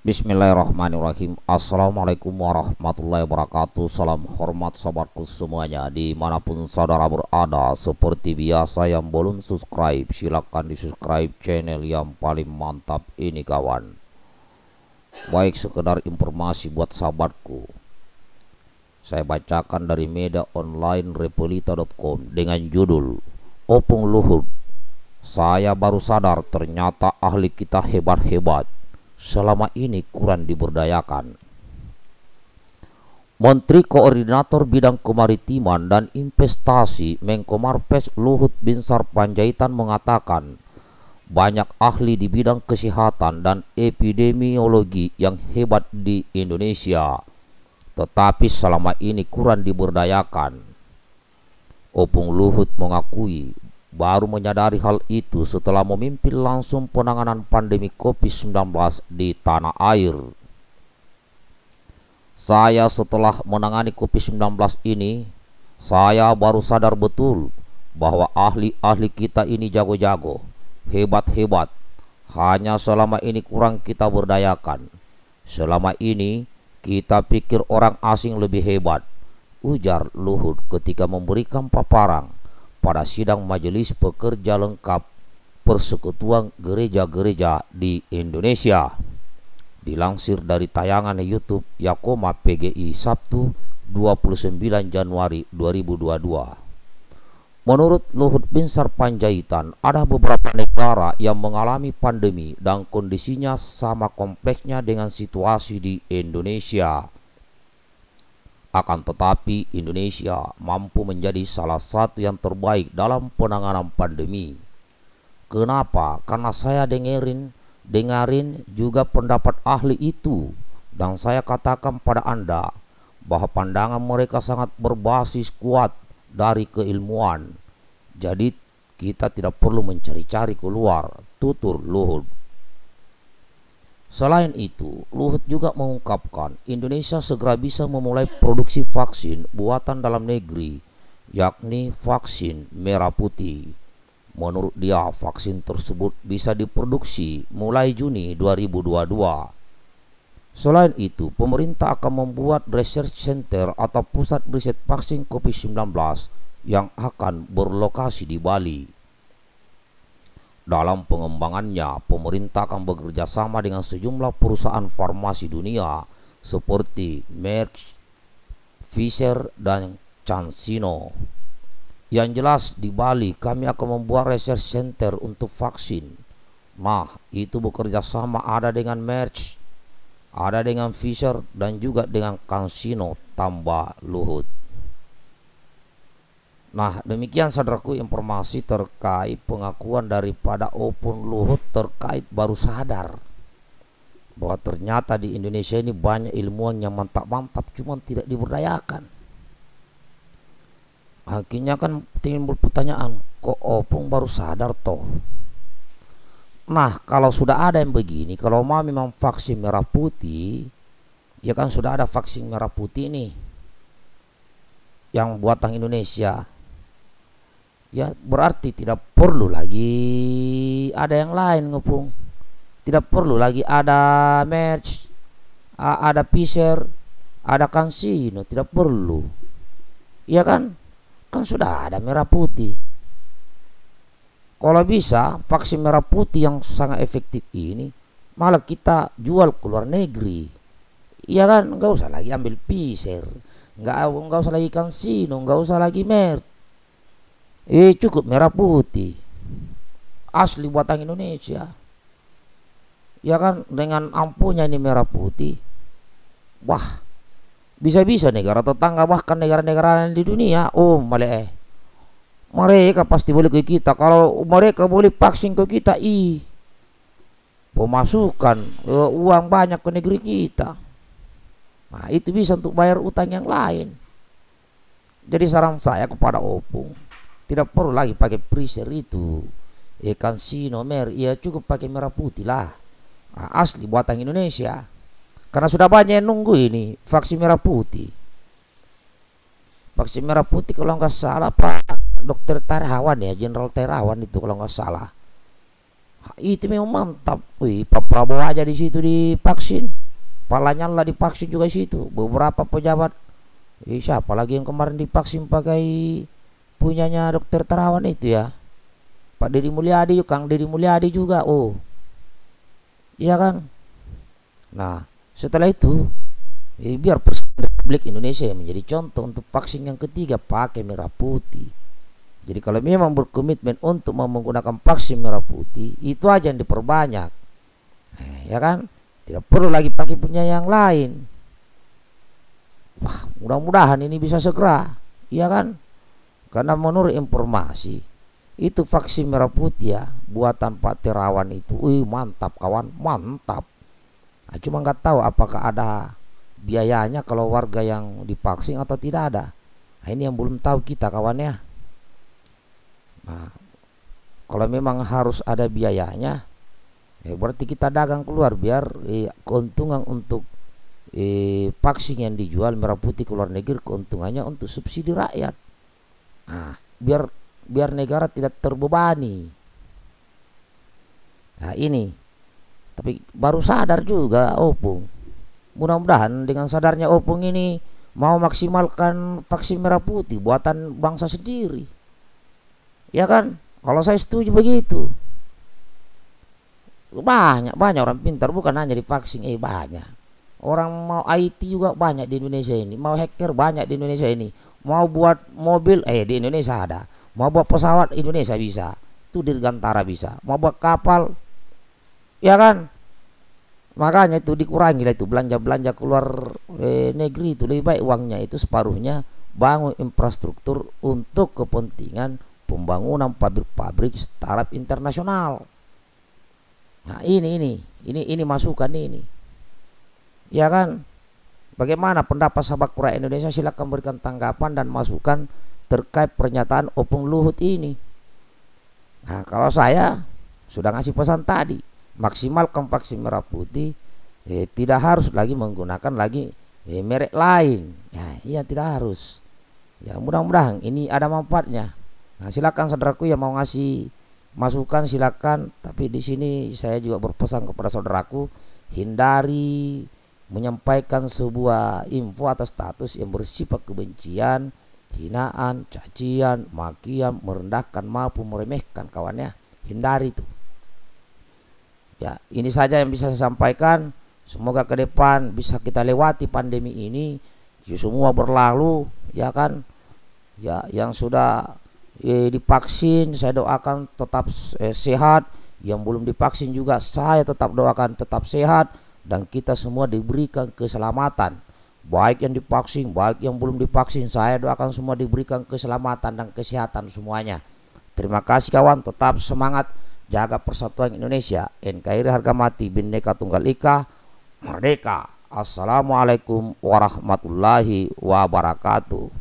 Bismillahirrahmanirrahim Assalamualaikum warahmatullahi wabarakatuh Salam hormat sahabatku semuanya Dimanapun saudara berada Seperti biasa yang belum subscribe Silahkan di subscribe channel yang paling mantap ini kawan Baik sekedar informasi buat sahabatku Saya bacakan dari media online repelita.com Dengan judul Opung Luhut Saya baru sadar ternyata ahli kita hebat-hebat selama ini kurang diberdayakan. Menteri Koordinator Bidang Kemaritiman dan Investasi Menko Marves Luhut Binsar Panjaitan mengatakan banyak ahli di bidang kesehatan dan epidemiologi yang hebat di Indonesia tetapi selama ini kurang diberdayakan. Opung Luhut mengakui baru menyadari hal itu setelah memimpin langsung penanganan pandemi COVID-19 di tanah air. Saya setelah menangani COVID-19 ini, saya baru sadar betul bahwa ahli-ahli kita ini jago-jago, hebat-hebat. Hanya selama ini kurang kita berdayakan. Selama ini kita pikir orang asing lebih hebat, ujar Luhut ketika memberikan paparan pada sidang majelis pekerja lengkap persekutuan gereja-gereja di Indonesia. Dilansir dari tayangan YouTube Yakoma PGI Sabtu 29 Januari 2022. Menurut Luhut Binsar Panjaitan, ada beberapa negara yang mengalami pandemi dan kondisinya sama kompleksnya dengan situasi di Indonesia akan tetapi Indonesia mampu menjadi salah satu yang terbaik dalam penanganan pandemi. Kenapa? Karena saya dengerin, dengerin juga pendapat ahli itu dan saya katakan pada Anda bahwa pandangan mereka sangat berbasis kuat dari keilmuan. Jadi kita tidak perlu mencari-cari keluar, tutur Luhut. Selain itu, Luhut juga mengungkapkan Indonesia segera bisa memulai produksi vaksin buatan dalam negeri, yakni vaksin merah putih. Menurut dia, vaksin tersebut bisa diproduksi mulai Juni 2022. Selain itu, pemerintah akan membuat research center atau pusat riset vaksin COVID-19 yang akan berlokasi di Bali. Dalam pengembangannya, pemerintah akan bekerja sama dengan sejumlah perusahaan farmasi dunia seperti Merck, Pfizer, dan Cansino. Yang jelas di Bali kami akan membuat research center untuk vaksin. Nah, itu bekerja sama ada dengan Merck, ada dengan Pfizer dan juga dengan Cansino tambah Luhut. Nah, demikian saudaraku informasi terkait pengakuan daripada Opun Luhut terkait baru sadar bahwa ternyata di Indonesia ini banyak ilmuwan yang mantap-mantap cuman tidak diberdayakan. Akhirnya kan timbul pertanyaan, kok Opung baru sadar toh? Nah, kalau sudah ada yang begini, kalau mau memang vaksin merah putih, ya kan sudah ada vaksin merah putih nih yang buatan Indonesia ya berarti tidak perlu lagi ada yang lain ngepung tidak perlu lagi ada merch ada piser ada kansino tidak perlu iya kan kan sudah ada merah putih kalau bisa vaksin merah putih yang sangat efektif ini malah kita jual ke luar negeri iya kan nggak usah lagi ambil piser nggak nggak usah lagi kansino nggak usah lagi merch eh cukup merah putih asli buatan Indonesia ya kan dengan ampunya ini merah putih wah bisa-bisa negara tetangga bahkan negara-negara lain di dunia oh um, malah eh mereka pasti boleh ke kita kalau mereka boleh vaksin ke kita ih pemasukan uh, uang banyak ke negeri kita nah itu bisa untuk bayar utang yang lain jadi saran saya kepada Opung tidak perlu lagi pakai freezer itu ikan sinomer ya cukup pakai merah putih lah ah, asli buatan Indonesia karena sudah banyak yang nunggu ini vaksin merah putih vaksin merah putih kalau nggak salah Pak Dokter Terawan ya general Terawan itu kalau nggak salah itu memang mantap Wih, Pak Prabowo aja di situ divaksin palanya lah divaksin juga di situ beberapa pejabat siapa lagi yang kemarin divaksin pakai punyanya dokter Terawan itu ya Pak Deddy Mulyadi Kang Deddy Mulyadi juga oh iya kan nah setelah itu eh, biar Presiden Republik Indonesia yang menjadi contoh untuk vaksin yang ketiga pakai merah putih jadi kalau memang berkomitmen untuk menggunakan vaksin merah putih itu aja yang diperbanyak eh, ya kan tidak perlu lagi pakai punya yang lain wah mudah-mudahan ini bisa segera iya kan karena menurut informasi itu vaksin merah putih ya buatan Pak Terawan itu, wih mantap kawan, mantap. Nah, cuma nggak tahu apakah ada biayanya kalau warga yang divaksin atau tidak ada. Nah, ini yang belum tahu kita kawan ya. Nah, kalau memang harus ada biayanya, eh, berarti kita dagang keluar biar eh, keuntungan untuk eh, vaksin yang dijual merah putih ke luar negeri keuntungannya untuk subsidi rakyat. Nah, biar biar negara tidak terbebani. Nah, ini. Tapi baru sadar juga Opung. Mudah-mudahan dengan sadarnya Opung ini mau maksimalkan vaksin merah putih buatan bangsa sendiri. Ya kan? Kalau saya setuju begitu. Banyak banyak orang pintar bukan hanya di vaksin, eh banyak. Orang mau IT juga banyak di Indonesia ini, mau hacker banyak di Indonesia ini mau buat mobil eh di Indonesia ada mau buat pesawat Indonesia bisa itu dirgantara bisa mau buat kapal ya kan makanya itu dikurangi lah itu belanja-belanja keluar eh, negeri itu lebih baik uangnya itu separuhnya bangun infrastruktur untuk kepentingan pembangunan pabrik-pabrik startup internasional nah ini ini ini ini masukan ini ya kan Bagaimana pendapat sahabat Quraish Indonesia? Silakan berikan tanggapan dan masukan terkait pernyataan Opung Luhut ini. Nah, kalau saya sudah ngasih pesan tadi, maksimal kompaksi merah putih eh, tidak harus lagi menggunakan lagi eh, merek lain. Ya, iya tidak harus. Ya, mudah-mudahan ini ada manfaatnya. Nah, silakan saudaraku yang mau ngasih masukan silakan, tapi di sini saya juga berpesan kepada saudaraku hindari menyampaikan sebuah info atau status yang bersifat kebencian, hinaan, cacian, makian, merendahkan maupun meremehkan kawannya, hindari itu. Ya, ini saja yang bisa saya sampaikan. Semoga ke depan bisa kita lewati pandemi ini, ya semua berlalu, ya kan? Ya, yang sudah eh, divaksin saya doakan tetap eh, sehat, yang belum divaksin juga saya tetap doakan tetap sehat dan kita semua diberikan keselamatan baik yang divaksin baik yang belum divaksin saya doakan semua diberikan keselamatan dan kesehatan semuanya terima kasih kawan tetap semangat jaga persatuan Indonesia NKRI harga mati bineka tunggal ika merdeka assalamualaikum warahmatullahi wabarakatuh